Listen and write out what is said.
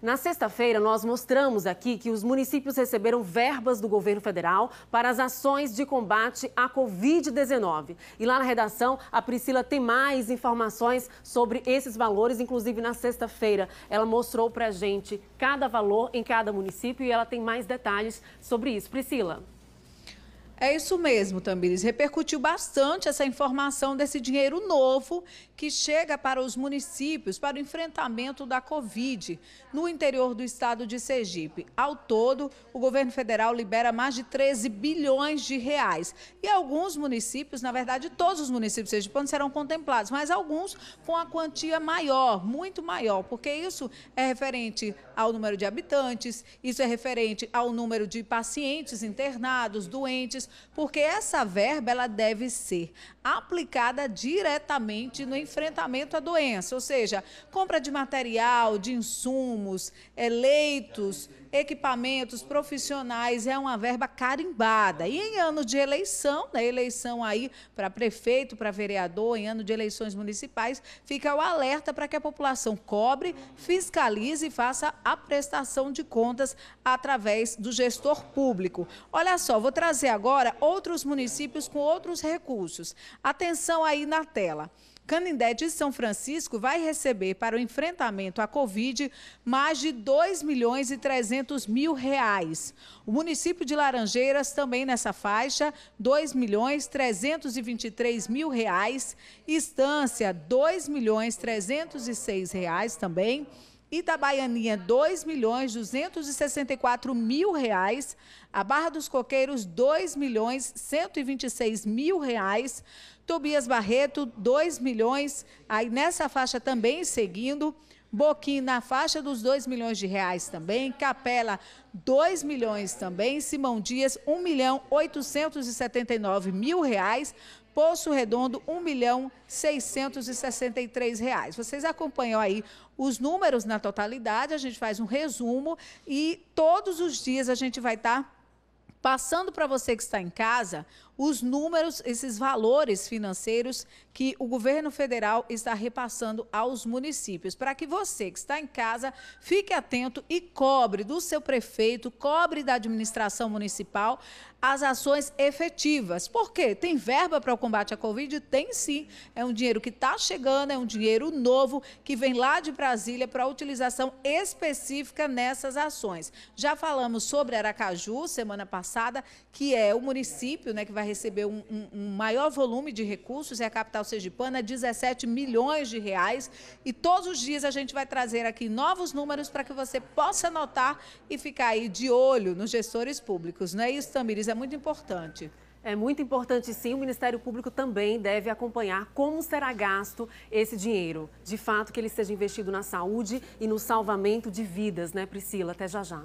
Na sexta-feira, nós mostramos aqui que os municípios receberam verbas do governo federal para as ações de combate à Covid-19. E lá na redação, a Priscila tem mais informações sobre esses valores, inclusive na sexta-feira. Ela mostrou para a gente cada valor em cada município e ela tem mais detalhes sobre isso. Priscila. É isso mesmo, Tamires. Repercutiu bastante essa informação desse dinheiro novo que chega para os municípios para o enfrentamento da Covid no interior do estado de Sergipe. Ao todo, o governo federal libera mais de 13 bilhões de reais. E alguns municípios, na verdade, todos os municípios de Sergipe serão contemplados, mas alguns com a quantia maior, muito maior, porque isso é referente ao número de habitantes, isso é referente ao número de pacientes internados, doentes porque essa verba ela deve ser aplicada diretamente no enfrentamento à doença, ou seja, compra de material, de insumos, é, leitos, equipamentos, profissionais, é uma verba carimbada. E em ano de eleição, né, eleição aí para prefeito, para vereador, em ano de eleições municipais, fica o alerta para que a população cobre, fiscalize e faça a prestação de contas através do gestor público. Olha só, vou trazer agora outros municípios com outros recursos. Atenção aí na tela. Canindé de São Francisco vai receber para o enfrentamento à Covid mais de 2 milhões e 300 mil reais. O município de Laranjeiras também nessa faixa, 2 milhões 323 mil reais. Estância, 2 milhões 306 reais também. Itabaianinha, R$ 2 milhões 264 mil reais. A Barra dos Coqueiros, R$ 2 milhões 126 mil reais. Tobias Barreto, 2 milhões. Aí nessa faixa também seguindo. Boquim na faixa dos 2 milhões de reais também, Capela 2 milhões também, Simão Dias 1 milhão 879 mil reais, Poço Redondo, R$ 1 milhão reais. Vocês acompanham aí os números na totalidade, a gente faz um resumo e todos os dias a gente vai estar tá passando para você que está em casa os números, esses valores financeiros que o governo federal está repassando aos municípios, para que você que está em casa fique atento e cobre do seu prefeito, cobre da administração municipal as ações efetivas. Por quê? Tem verba para o combate à Covid? Tem sim. É um dinheiro que está chegando, é um dinheiro novo que vem lá de Brasília para utilização específica nessas ações. Já falamos sobre Aracaju semana passada que é o município né, que vai receber um, um, um maior volume de recursos, é a capital sergipana, 17 milhões de reais. E todos os dias a gente vai trazer aqui novos números para que você possa anotar e ficar aí de olho nos gestores públicos. Não é isso, Tamiris? É muito importante. É muito importante sim, o Ministério Público também deve acompanhar como será gasto esse dinheiro. De fato, que ele seja investido na saúde e no salvamento de vidas, né, Priscila? Até já já.